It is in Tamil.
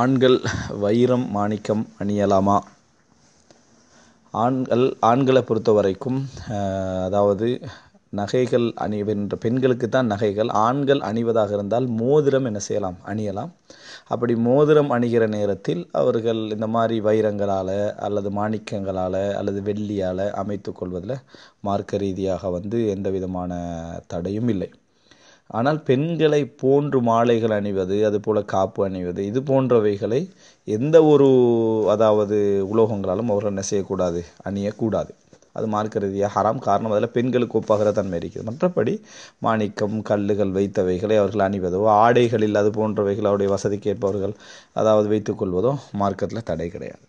ஆண்கள் வைரம் மாணிக்கம் அணியலாமா ஆண்கள் ஆண்களை பொறுத்த வரைக்கும் அதாவது நகைகள் அணிவென்ற பெண்களுக்கு தான் நகைகள் ஆண்கள் அணிவதாக இருந்தால் மோதிரம் என்ன செய்யலாம் அணியலாம் அப்படி மோதிரம் அணிகிற நேரத்தில் அவர்கள் இந்த மாதிரி வைரங்களால் அல்லது மாணிக்கங்களால் அல்லது வெள்ளியால் அமைத்து கொள்வதில் மார்க்க ரீதியாக வந்து எந்த விதமான தடையும் இல்லை ஆனால் பெண்களை போன்று மாலைகள் அணிவது அதுபோல் காப்பு அணிவது இது போன்றவைகளை எந்த ஒரு அதாவது உலோகங்களாலும் அவர்கள் என்ன செய்யக்கூடாது அணியக்கூடாது அது மார்க்க ரீதியாக ஹராம் காரணம் அதில் பெண்களுக்கு ஒப்பாகிற தன்மை இருக்குது மற்றபடி மாணிக்கம் கல்லுகள் வைத்தவைகளை அவர்கள் அணிவதோ ஆடைகளில் அது போன்றவைகள் அவருடைய வசதிக்கு ஏற்பவர்கள் அதாவது வைத்துக்கொள்வதோ மார்க்கத்தில் தடை கிடையாது